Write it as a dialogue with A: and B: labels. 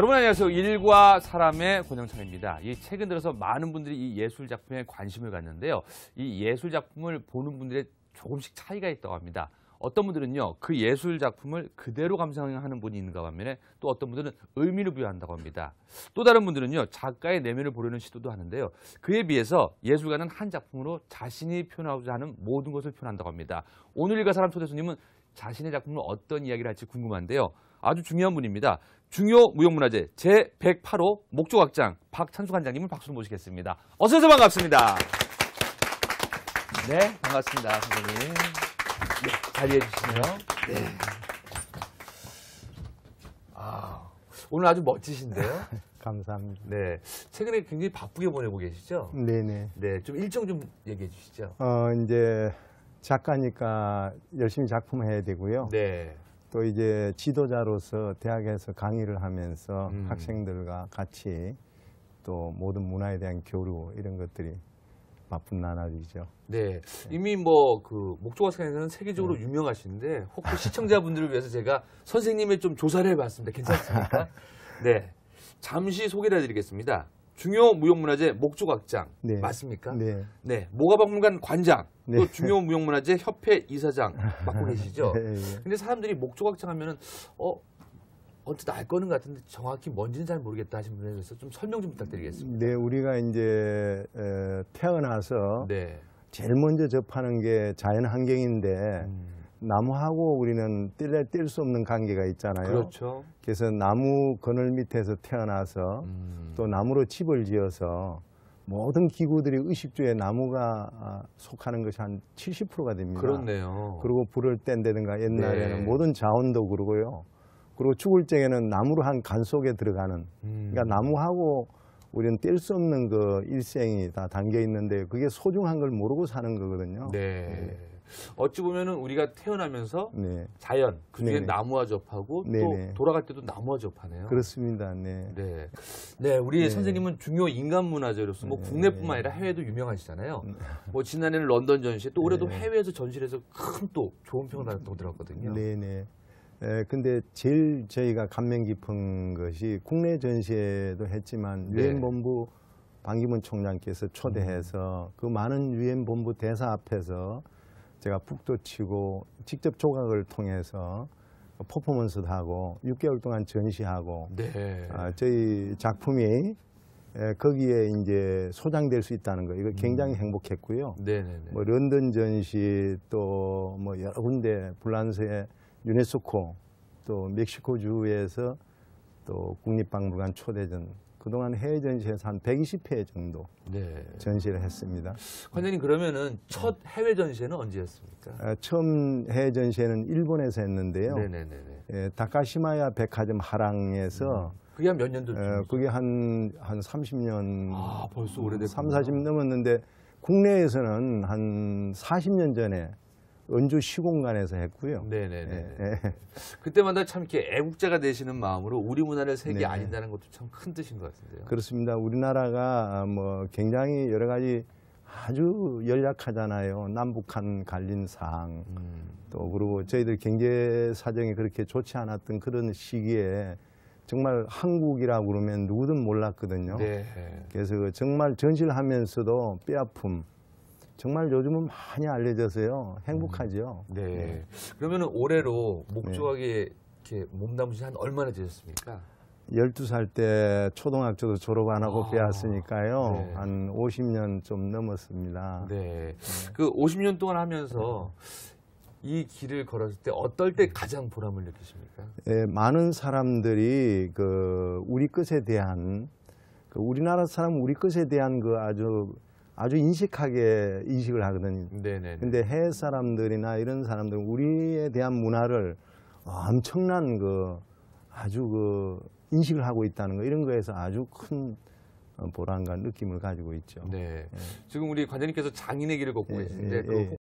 A: 여러분 안녕하세요. 일과 사람의 권영찬입니다. 이 최근 들어서 많은 분들이 이 예술 작품에 관심을 갖는데요. 이 예술 작품을 보는 분들의 조금씩 차이가 있다고 합니다. 어떤 분들은요 그 예술 작품을 그대로 감상하는 분이 있는가 반면에 또 어떤 분들은 의미를 부여한다고 합니다. 또 다른 분들은요 작가의 내면을 보려는 시도도 하는데요 그에 비해서 예술가는 한 작품으로 자신이 표현하고자 하는 모든 것을 표현한다고 합니다. 오늘 일가 사람 초대 손님은 자신의 작품을 어떤 이야기를 할지 궁금한데요 아주 중요한 분입니다. 중요 무형문화재 제108호 목조각장 박찬수 관장님을 박수로 모시겠습니다. 어서 오세요 반갑습니다. 네 반갑습니다 선생님. 자리해 주시네요. 네. 아, 오늘 아주 멋지신데요. 감사합니다. 네. 최근에 굉장히 바쁘게 보내고 계시죠? 네네. 네. 좀 일정 좀 얘기해 주시죠.
B: 어, 이제 작가니까 열심히 작품 해야 되고요. 네. 또 이제 지도자로서 대학에서 강의를 하면서 음. 학생들과 같이 또 모든 문화에 대한 교류 이런 것들이 바쁜 나날이죠.
A: 네. 네. 이미 뭐 그 목조각상에서는 세계적으로 네. 유명하신데 혹시 시청자분들을 위해서 제가 선생님의 좀 조사를 해봤습니다. 괜찮습니까? 네. 잠시 소개를 해드리겠습니다. 중요 무형문화재 목조각장 네. 맞습니까? 네. 네. 모가박물관 관장 네. 또 중요 무형문화재 협회 이사장 맡고 계시죠. 네. 예. 근데 사람들이 목조각장 하면은 어 언뜻 알 거는 것 같은데 정확히 뭔지는 잘 모르겠다 하신 분에 대해서 좀 설명 좀 부탁드리겠습니다.
B: 네, 우리가 이제 태어나서 네. 제일 먼저 접하는 게 자연 환경인데 음. 나무하고 우리는 뗄래 뗄수 없는 관계가 있잖아요. 그렇죠. 그래서 나무 그늘 밑에서 태어나서 음. 또 나무로 집을 지어서 모든 기구들이 의식주에 나무가 아, 속하는 것이 한 70%가 됩니다. 그렇네요. 그리고 불을 뗀다든가 옛날에는 네. 모든 자원도 그러고요. 그리고 죽을 적에는 나무로 한 간 속에 들어가는 그러니까 음. 그러니까 나무하고 우리는 뗄 수 없는 그 일생이 다 담겨 있는데 그게 소중한 걸 모르고 사는 거거든요. 네. 네.
A: 어찌 보면은 우리가 태어나면서 네. 자연 그중에 네네. 나무와 접하고 네네. 또 네, 네. 돌아갈 때도 나무와 접하네요.
B: 그렇습니다. 네. 네. 네 우리 네. 선생님은
A: 중요 인간 문화재로서 뭐 네. 국내뿐만 아니라 해외도 유명하시잖아요. 음. 뭐 지난해는 런던 전시 또 올해도 해외에서 전시해서 큰 또 좋은 평을 받았다고 들었거든요. 네네. 예, 근데
B: 제일 저희가 감명 깊은 것이 국내 전시회도 했지만 네. 유엔 본부 방기문 총장께서 초대해서 음. 그 많은 유엔 본부 대사 앞에서 제가 북도 치고 직접 조각을 통해서 퍼포먼스도 하고 6개월 동안 전시하고 네. 아, 저희 작품이 예, 거기에 이제 소장될 수 있다는 거 이거 굉장히 음. 행복했고요. 네네네. 네, 네. 뭐 런던 전시 또뭐 여러 군데 불란서에 유네스코 또 멕시코주에서 또 국립박물관 초대전 그동안 해외 전시에서 한 120회 정도 네. 전시를 했습니다.
A: 관장님 그러면은 첫 네. 해외 전시회는 언제였습니까?
B: 아, 처음 해외 전시회는 일본에서 했는데요. 네네네. 예, 다카시마야 백화점 하랑에서 음.
A: 그게 한몇 년도? 에,
B: 어, 그게 한한 한 30년. 아 벌써 오래됐 3, 40 넘었는데 국내에서는 한 40년 전에 은주 시공간에서 했고요. 네네네. 예, 예.
A: 그때마다 참 이렇게 애국자가 되시는 마음으로 우리 문화를 세계 네. 아닌다는 것도 참 큰 뜻인 것 같은데요.
B: 그렇습니다. 우리나라가 뭐 굉장히 여러 가지 아주 열약하잖아요. 남북한 갈린 사항. 음. 또 그리고 저희들 경제 사정이 그렇게 좋지 않았던 그런 시기에 정말 한국이라고 그러면 누구든 몰랐거든요. 네. 그래서 그 정말 전실하면서도 뼈아픔, 정말 요즘은 많이 알려져서요. 행복하죠. 음.
A: 네. 네. 그러면 올해로 목조하게 네. 이렇게 몸담으신 한 얼마나 되셨습니까?
B: 1 2살때 초등학교도 졸업 안 하고 아, 배웠으니까요. 네. 한 50년 좀 넘었습니다.
A: 네. 네. 그 50년 동안 하면서 이 길을 걸었을 때 어떨 때 가장 보람을 느끼십니까?
B: 예, 많은 사람들이 그 우리 것에 대한 그 우리나라 사람 우리 것에 대한 그 아주 아주 인식하게 인식을 하거든요. 네네 근데 해외 사람들이나 이런 사람들 우리에 대한 문화를 엄청난 그 아주 그 인식을 하고 있다는 거 이런 거에서 아주 큰 보람과 느낌을 가지고 있죠. 네. 예.
A: 지금 우리 관장님께서 장인의 길을 걷고 예, 계신데 예, 그 예.